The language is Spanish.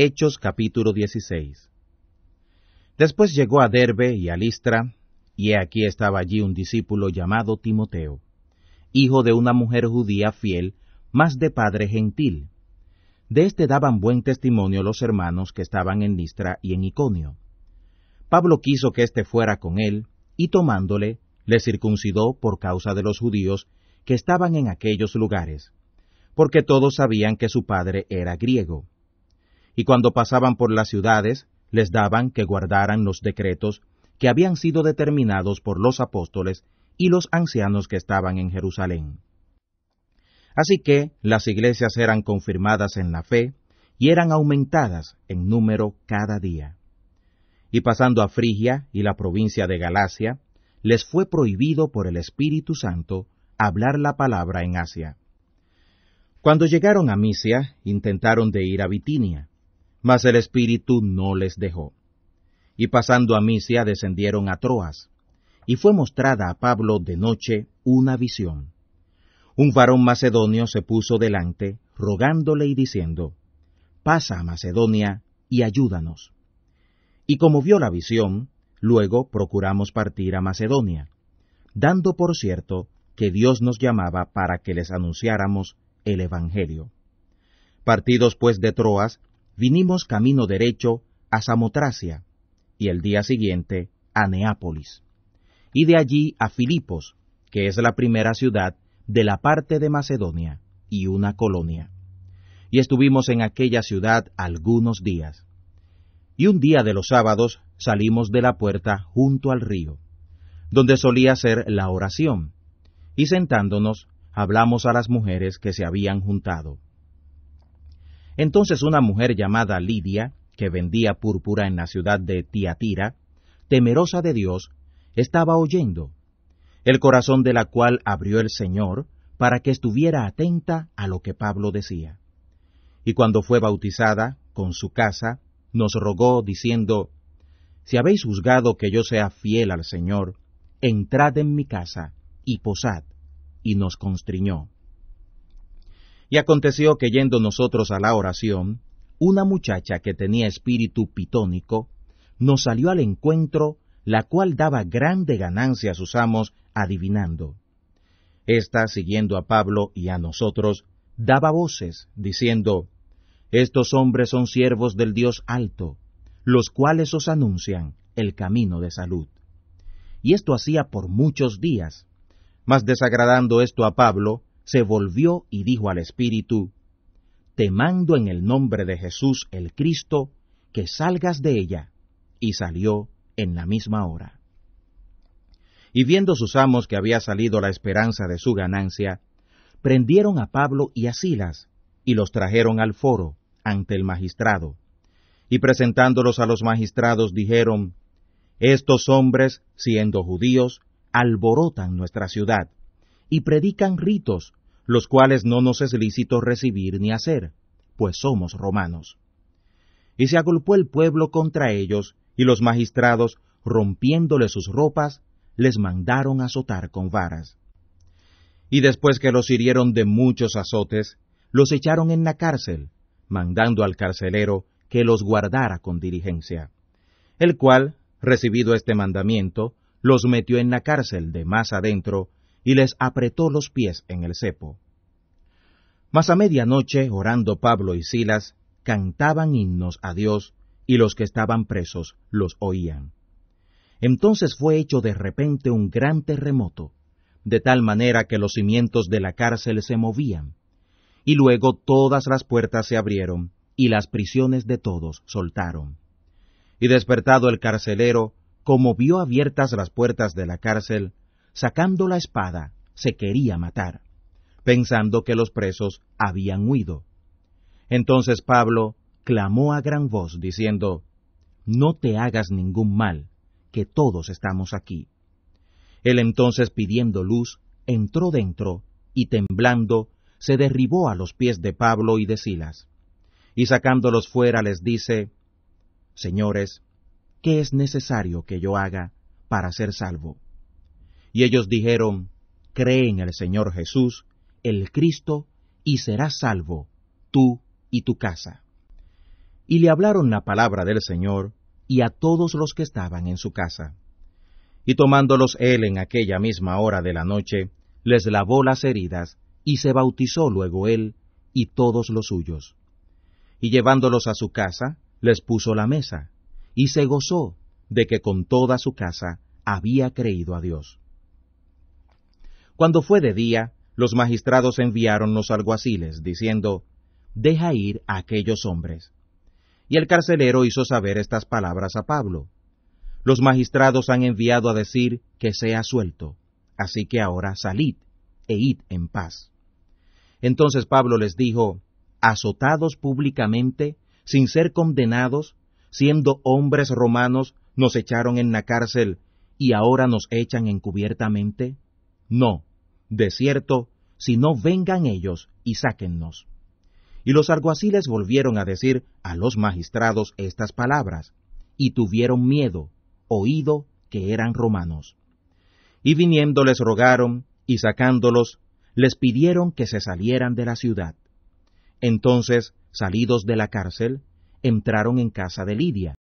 Hechos capítulo 16. Después llegó a Derbe y a Listra, y he aquí estaba allí un discípulo llamado Timoteo, hijo de una mujer judía fiel, más de padre gentil. De éste daban buen testimonio los hermanos que estaban en Listra y en Iconio. Pablo quiso que éste fuera con él, y tomándole, le circuncidó por causa de los judíos que estaban en aquellos lugares, porque todos sabían que su padre era griego y cuando pasaban por las ciudades, les daban que guardaran los decretos que habían sido determinados por los apóstoles y los ancianos que estaban en Jerusalén. Así que las iglesias eran confirmadas en la fe y eran aumentadas en número cada día. Y pasando a Frigia y la provincia de Galacia, les fue prohibido por el Espíritu Santo hablar la palabra en Asia. Cuando llegaron a Misia, intentaron de ir a Bitinia, mas el Espíritu no les dejó. Y pasando a Misia descendieron a Troas, y fue mostrada a Pablo de noche una visión. Un varón macedonio se puso delante, rogándole y diciendo, Pasa a Macedonia y ayúdanos. Y como vio la visión, luego procuramos partir a Macedonia, dando por cierto que Dios nos llamaba para que les anunciáramos el Evangelio. Partidos pues de Troas, vinimos camino derecho a Samotracia y el día siguiente a Neápolis, y de allí a Filipos, que es la primera ciudad de la parte de Macedonia y una colonia. Y estuvimos en aquella ciudad algunos días. Y un día de los sábados salimos de la puerta junto al río, donde solía ser la oración, y sentándonos hablamos a las mujeres que se habían juntado. Entonces una mujer llamada Lidia, que vendía púrpura en la ciudad de Tiatira, temerosa de Dios, estaba oyendo, el corazón de la cual abrió el Señor para que estuviera atenta a lo que Pablo decía. Y cuando fue bautizada, con su casa, nos rogó, diciendo, Si habéis juzgado que yo sea fiel al Señor, entrad en mi casa y posad, y nos constriñó. Y aconteció que yendo nosotros a la oración, una muchacha que tenía espíritu pitónico nos salió al encuentro, la cual daba grande ganancia a sus amos adivinando. Esta, siguiendo a Pablo y a nosotros, daba voces, diciendo, Estos hombres son siervos del Dios alto, los cuales os anuncian el camino de salud. Y esto hacía por muchos días. Mas desagradando esto a Pablo, se volvió y dijo al Espíritu, Te mando en el nombre de Jesús el Cristo, que salgas de ella. Y salió en la misma hora. Y viendo sus amos que había salido la esperanza de su ganancia, prendieron a Pablo y a Silas, y los trajeron al foro, ante el magistrado. Y presentándolos a los magistrados dijeron, Estos hombres, siendo judíos, alborotan nuestra ciudad, y predican ritos los cuales no nos es lícito recibir ni hacer, pues somos romanos. Y se agolpó el pueblo contra ellos, y los magistrados, rompiéndole sus ropas, les mandaron azotar con varas. Y después que los hirieron de muchos azotes, los echaron en la cárcel, mandando al carcelero que los guardara con diligencia, el cual, recibido este mandamiento, los metió en la cárcel de más adentro, y les apretó los pies en el cepo. Mas a medianoche, orando Pablo y Silas, cantaban himnos a Dios, y los que estaban presos los oían. Entonces fue hecho de repente un gran terremoto, de tal manera que los cimientos de la cárcel se movían, y luego todas las puertas se abrieron, y las prisiones de todos soltaron. Y despertado el carcelero, como vio abiertas las puertas de la cárcel, sacando la espada, se quería matar, pensando que los presos habían huido. Entonces Pablo clamó a gran voz, diciendo, No te hagas ningún mal, que todos estamos aquí. Él entonces pidiendo luz, entró dentro, y temblando, se derribó a los pies de Pablo y de Silas. Y sacándolos fuera les dice, Señores, ¿qué es necesario que yo haga para ser salvo? Y ellos dijeron, Cree en el Señor Jesús, el Cristo, y serás salvo, tú y tu casa. Y le hablaron la palabra del Señor, y a todos los que estaban en su casa. Y tomándolos él en aquella misma hora de la noche, les lavó las heridas, y se bautizó luego él y todos los suyos. Y llevándolos a su casa, les puso la mesa, y se gozó de que con toda su casa había creído a Dios. Cuando fue de día, los magistrados enviaron los alguaciles, diciendo, Deja ir a aquellos hombres. Y el carcelero hizo saber estas palabras a Pablo. Los magistrados han enviado a decir que sea suelto, así que ahora salid e id en paz. Entonces Pablo les dijo, Azotados públicamente, sin ser condenados, siendo hombres romanos, nos echaron en la cárcel y ahora nos echan encubiertamente? No, de cierto, si no vengan ellos y sáquennos. Y los alguaciles volvieron a decir a los magistrados estas palabras, y tuvieron miedo, oído que eran romanos. Y viniendo les rogaron, y sacándolos, les pidieron que se salieran de la ciudad. Entonces, salidos de la cárcel, entraron en casa de Lidia,